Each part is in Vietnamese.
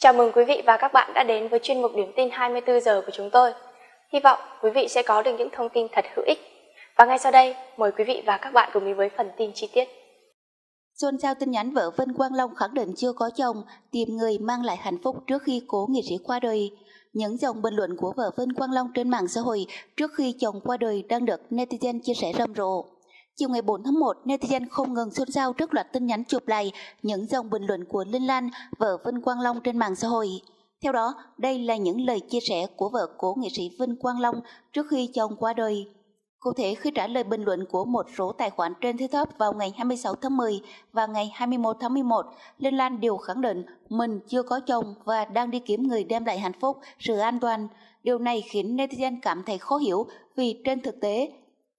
Chào mừng quý vị và các bạn đã đến với chuyên mục điểm tin 24 giờ của chúng tôi. Hy vọng quý vị sẽ có được những thông tin thật hữu ích. Và ngay sau đây, mời quý vị và các bạn cùng đến với phần tin chi tiết. Xuân xao tin nhắn vợ Vân Quang Long khẳng định chưa có chồng, tìm người mang lại hạnh phúc trước khi cố nghệ sĩ qua đời. Những dòng bình luận của vợ Vân Quang Long trên mạng xã hội trước khi chồng qua đời đang được netizen chia sẻ rầm rộ. Chiều ngày 4 tháng 1, netizen không ngừng xôn xao trước loạt tin nhắn chụp lại những dòng bình luận của Linh Lan, vợ Vinh Quang Long trên mạng xã hội. Theo đó, đây là những lời chia sẻ của vợ cố nghệ sĩ Vinh Quang Long trước khi chồng qua đời. Cụ thể, khi trả lời bình luận của một số tài khoản trên TikTok vào ngày 26 tháng 10 và ngày 21 tháng 11, Linh Lan đều khẳng định mình chưa có chồng và đang đi kiếm người đem lại hạnh phúc, sự an toàn. Điều này khiến netizen cảm thấy khó hiểu vì trên thực tế,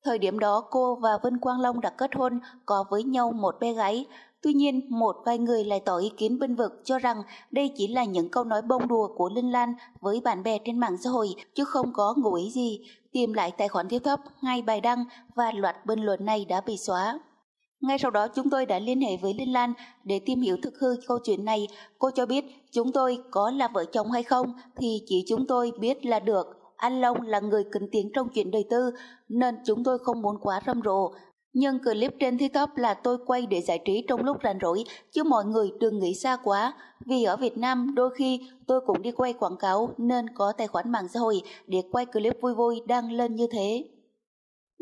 Thời điểm đó cô và Vân Quang Long đã kết hôn, có với nhau một bé gái. Tuy nhiên, một vài người lại tỏ ý kiến bênh vực cho rằng đây chỉ là những câu nói bông đùa của Linh Lan với bạn bè trên mạng xã hội, chứ không có ngụ ý gì. Tìm lại tài khoản tiếp thấp, ngay bài đăng và loạt bình luận này đã bị xóa. Ngay sau đó chúng tôi đã liên hệ với Linh Lan để tìm hiểu thực hư câu chuyện này. Cô cho biết chúng tôi có là vợ chồng hay không thì chỉ chúng tôi biết là được. Anh Long là người kính tiếng trong chuyện đời tư, nên chúng tôi không muốn quá râm rộ. Nhưng clip trên TikTok là tôi quay để giải trí trong lúc rảnh rỗi, chứ mọi người đừng nghĩ xa quá. Vì ở Việt Nam, đôi khi tôi cũng đi quay quảng cáo nên có tài khoản mạng xã hội để quay clip vui vui đăng lên như thế.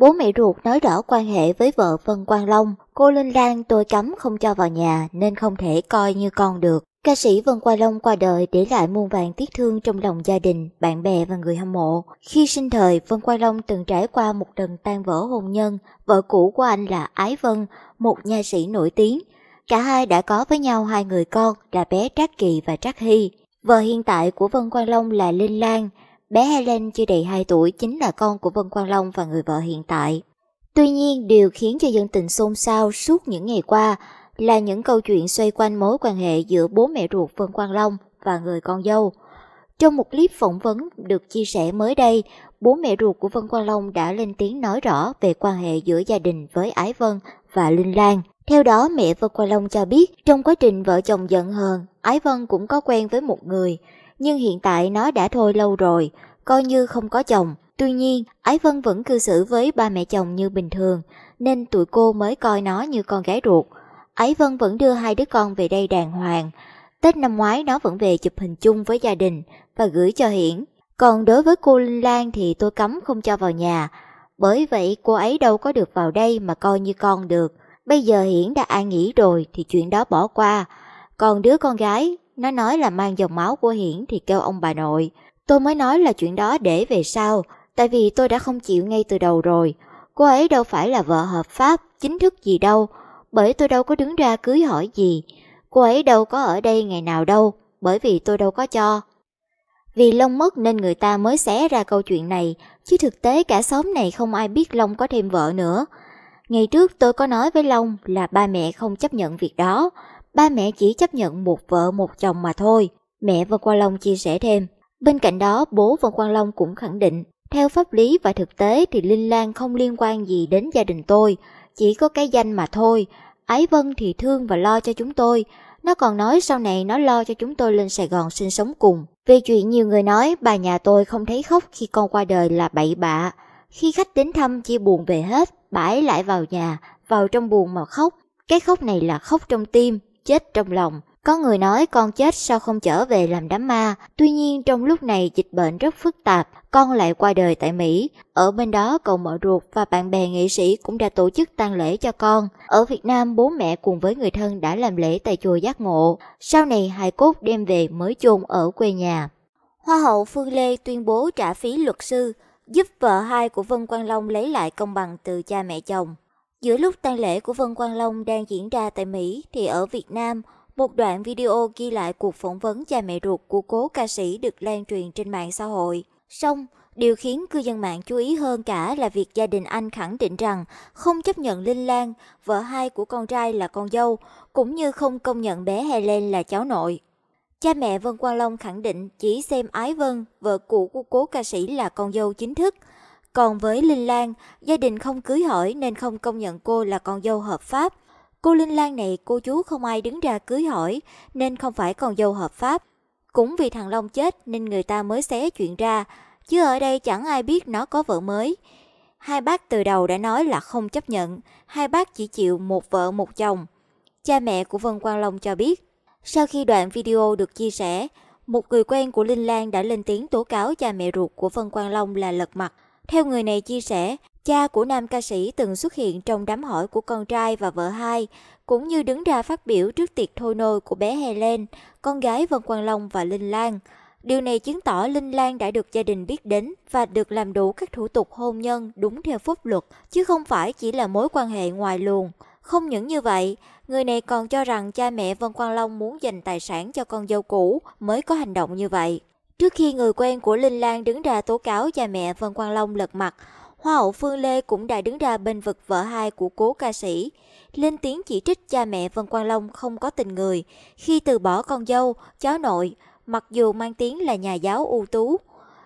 Bố mẹ ruột nói rõ quan hệ với vợ Vân Quang Long, cô Linh Lan tôi cấm không cho vào nhà nên không thể coi như con được. Ca sĩ Vân Qua Long qua đời để lại muôn vàng tiếc thương trong lòng gia đình, bạn bè và người hâm mộ. Khi sinh thời, Vân Qua Long từng trải qua một lần tan vỡ hôn nhân, vợ cũ của anh là Ái Vân, một nha sĩ nổi tiếng. Cả hai đã có với nhau hai người con là bé Trác Kỳ và Trác Hy. Vợ hiện tại của Vân Quang Long là Linh Lan. Bé Helen chưa đầy 2 tuổi chính là con của Vân Quang Long và người vợ hiện tại. Tuy nhiên, điều khiến cho dân tình xôn xao suốt những ngày qua là những câu chuyện xoay quanh mối quan hệ giữa bố mẹ ruột Vân Quang Long và người con dâu. Trong một clip phỏng vấn được chia sẻ mới đây, bố mẹ ruột của Vân Quang Long đã lên tiếng nói rõ về quan hệ giữa gia đình với Ái Vân và Linh Lan. Theo đó, mẹ Vân Quang Long cho biết, trong quá trình vợ chồng giận hờn, Ái Vân cũng có quen với một người, nhưng hiện tại nó đã thôi lâu rồi, coi như không có chồng. Tuy nhiên, Ái Vân vẫn cư xử với ba mẹ chồng như bình thường, nên tụi cô mới coi nó như con gái ruột. Ái Vân vẫn đưa hai đứa con về đây đàng hoàng. Tết năm ngoái nó vẫn về chụp hình chung với gia đình và gửi cho Hiển. Còn đối với cô Linh Lan thì tôi cấm không cho vào nhà. Bởi vậy cô ấy đâu có được vào đây mà coi như con được. Bây giờ Hiển đã an nghỉ rồi thì chuyện đó bỏ qua. Còn đứa con gái, nó nói là mang dòng máu của Hiển thì kêu ông bà nội. Tôi mới nói là chuyện đó để về sau, tại vì tôi đã không chịu ngay từ đầu rồi. Cô ấy đâu phải là vợ hợp pháp, chính thức gì đâu bởi tôi đâu có đứng ra cưới hỏi gì. Cô ấy đâu có ở đây ngày nào đâu, bởi vì tôi đâu có cho. Vì Long mất nên người ta mới xé ra câu chuyện này, chứ thực tế cả xóm này không ai biết Long có thêm vợ nữa. Ngày trước tôi có nói với Long là ba mẹ không chấp nhận việc đó, ba mẹ chỉ chấp nhận một vợ một chồng mà thôi. Mẹ Vân Quang Long chia sẻ thêm. Bên cạnh đó, bố Vân Quang Long cũng khẳng định, theo pháp lý và thực tế thì Linh Lan không liên quan gì đến gia đình tôi, chỉ có cái danh mà thôi, Ái Vân thì thương và lo cho chúng tôi. Nó còn nói sau này nó lo cho chúng tôi lên Sài Gòn sinh sống cùng. Về chuyện nhiều người nói bà nhà tôi không thấy khóc khi con qua đời là bậy bạ. Khi khách đến thăm chia buồn về hết, bà ấy lại vào nhà, vào trong buồn mà khóc. Cái khóc này là khóc trong tim, chết trong lòng. Có người nói con chết sao không trở về làm đám ma, tuy nhiên trong lúc này dịch bệnh rất phức tạp, con lại qua đời tại Mỹ. Ở bên đó cậu mợ ruột và bạn bè nghệ sĩ cũng đã tổ chức tang lễ cho con. Ở Việt Nam bố mẹ cùng với người thân đã làm lễ tại chùa Giác Ngộ. Sau này hài cốt đem về mới chôn ở quê nhà. Hoa hậu Phương Lê tuyên bố trả phí luật sư, giúp vợ hai của Vân Quang Long lấy lại công bằng từ cha mẹ chồng. Giữa lúc tang lễ của Vân Quang Long đang diễn ra tại Mỹ thì ở Việt Nam – một đoạn video ghi lại cuộc phỏng vấn cha mẹ ruột của cố ca sĩ được lan truyền trên mạng xã hội. Song, điều khiến cư dân mạng chú ý hơn cả là việc gia đình anh khẳng định rằng không chấp nhận Linh Lan, vợ hai của con trai là con dâu, cũng như không công nhận bé Helen là cháu nội. Cha mẹ Vân Quang Long khẳng định chỉ xem Ái Vân, vợ cũ của cố ca sĩ là con dâu chính thức. Còn với Linh Lan, gia đình không cưới hỏi nên không công nhận cô là con dâu hợp pháp – Cô Linh Lan này cô chú không ai đứng ra cưới hỏi nên không phải con dâu hợp pháp. Cũng vì thằng Long chết nên người ta mới xé chuyện ra, chứ ở đây chẳng ai biết nó có vợ mới. Hai bác từ đầu đã nói là không chấp nhận, hai bác chỉ chịu một vợ một chồng. Cha mẹ của Vân Quang Long cho biết, sau khi đoạn video được chia sẻ, một người quen của Linh Lan đã lên tiếng tố cáo cha mẹ ruột của Vân Quang Long là lật mặt. Theo người này chia sẻ, Cha của nam ca sĩ từng xuất hiện trong đám hỏi của con trai và vợ hai, cũng như đứng ra phát biểu trước tiệc thôi nôi của bé Helen, con gái Vân Quang Long và Linh Lan. Điều này chứng tỏ Linh Lan đã được gia đình biết đến và được làm đủ các thủ tục hôn nhân đúng theo pháp luật, chứ không phải chỉ là mối quan hệ ngoài luồng. Không những như vậy, người này còn cho rằng cha mẹ Vân Quang Long muốn dành tài sản cho con dâu cũ mới có hành động như vậy. Trước khi người quen của Linh Lan đứng ra tố cáo cha mẹ Vân Quang Long lật mặt, Hoa hậu Phương Lê cũng đã đứng ra bên vực vợ hai của cố ca sĩ, lên tiếng chỉ trích cha mẹ Vân Quang Long không có tình người khi từ bỏ con dâu, cháu nội, mặc dù mang tiếng là nhà giáo ưu tú.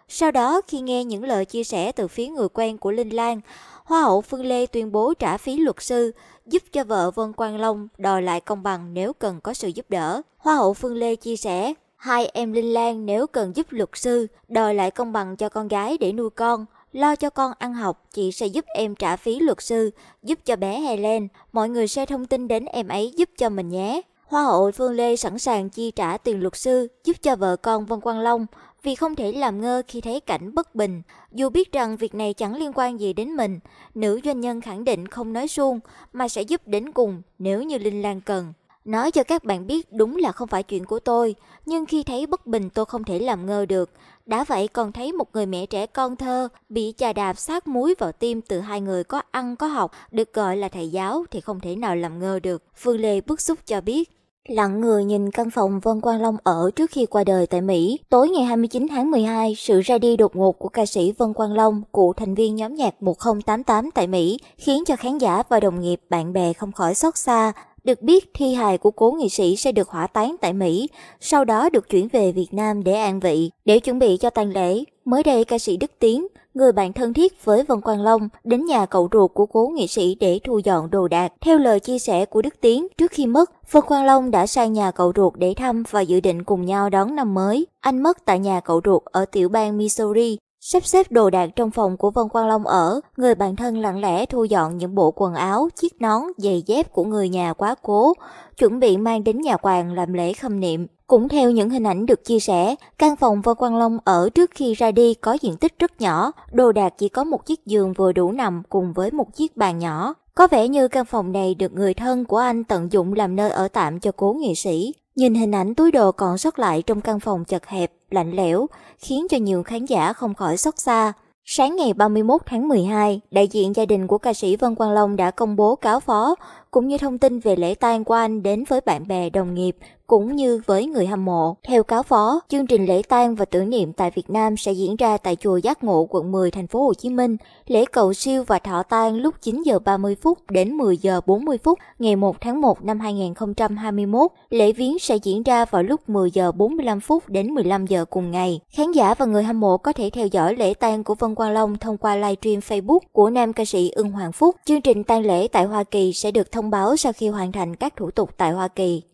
Sau đó khi nghe những lời chia sẻ từ phía người quen của Linh Lan, Hoa hậu Phương Lê tuyên bố trả phí luật sư, giúp cho vợ Vân Quang Long đòi lại công bằng nếu cần có sự giúp đỡ. Hoa hậu Phương Lê chia sẻ, hai em Linh Lan nếu cần giúp luật sư, đòi lại công bằng cho con gái để nuôi con, Lo cho con ăn học, chị sẽ giúp em trả phí luật sư, giúp cho bé Helen. Mọi người share thông tin đến em ấy giúp cho mình nhé. Hoa hậu Phương Lê sẵn sàng chi trả tiền luật sư giúp cho vợ con Vân Quang Long vì không thể làm ngơ khi thấy cảnh bất bình. Dù biết rằng việc này chẳng liên quan gì đến mình, nữ doanh nhân khẳng định không nói suông mà sẽ giúp đến cùng nếu như Linh Lan cần. Nói cho các bạn biết đúng là không phải chuyện của tôi, nhưng khi thấy bất bình tôi không thể làm ngơ được. Đã vậy còn thấy một người mẹ trẻ con thơ bị chà đạp sát muối vào tim từ hai người có ăn có học, được gọi là thầy giáo thì không thể nào làm ngơ được. Phương Lê bức xúc cho biết. Lặng người nhìn căn phòng Vân Quang Long ở trước khi qua đời tại Mỹ, tối ngày 29 tháng 12, sự ra đi đột ngột của ca sĩ Vân Quang Long, cựu thành viên nhóm nhạc 1088 tại Mỹ, khiến cho khán giả và đồng nghiệp bạn bè không khỏi xót xa. Được biết thi hài của cố nghệ sĩ sẽ được hỏa táng tại Mỹ, sau đó được chuyển về Việt Nam để an vị. Để chuẩn bị cho tang lễ, mới đây ca sĩ Đức Tiến, người bạn thân thiết với Vân Quang Long, đến nhà cậu ruột của cố nghệ sĩ để thu dọn đồ đạc. Theo lời chia sẻ của Đức Tiến, trước khi mất, Vân Quang Long đã sang nhà cậu ruột để thăm và dự định cùng nhau đón năm mới. Anh mất tại nhà cậu ruột ở tiểu bang Missouri Sắp xếp đồ đạc trong phòng của Vân Quang Long ở, người bạn thân lặng lẽ thu dọn những bộ quần áo, chiếc nón, giày dép của người nhà quá cố, chuẩn bị mang đến nhà quàng làm lễ khâm niệm. Cũng theo những hình ảnh được chia sẻ, căn phòng Vân Quang Long ở trước khi ra đi có diện tích rất nhỏ, đồ đạc chỉ có một chiếc giường vừa đủ nằm cùng với một chiếc bàn nhỏ. Có vẻ như căn phòng này được người thân của anh tận dụng làm nơi ở tạm cho cố nghệ sĩ. Nhìn hình ảnh túi đồ còn sót lại trong căn phòng chật hẹp, lạnh lẽo, khiến cho nhiều khán giả không khỏi xót xa. Sáng ngày 31 tháng 12, đại diện gia đình của ca sĩ Vân Quang Long đã công bố cáo phó cũng như thông tin về lễ tang của anh đến với bạn bè, đồng nghiệp cũng như với người hâm mộ. Theo cáo phó, chương trình lễ tang và tưởng niệm tại Việt Nam sẽ diễn ra tại chùa Giác Ngộ, quận 10, thành phố Hồ Chí Minh. Lễ cầu siêu và thọ tang lúc 9 giờ 30 phút đến 10 giờ 40 phút ngày 1 tháng 1 năm 2021. Lễ viếng sẽ diễn ra vào lúc 10 giờ 45 phút đến 15 giờ cùng ngày. Khán giả và người hâm mộ có thể theo dõi lễ tang của Vân Quang Long thông qua livestream Facebook của nam ca sĩ Ưng Hoàng Phúc. Chương trình tang lễ tại Hoa Kỳ sẽ được thông thông báo sau khi hoàn thành các thủ tục tại Hoa Kỳ.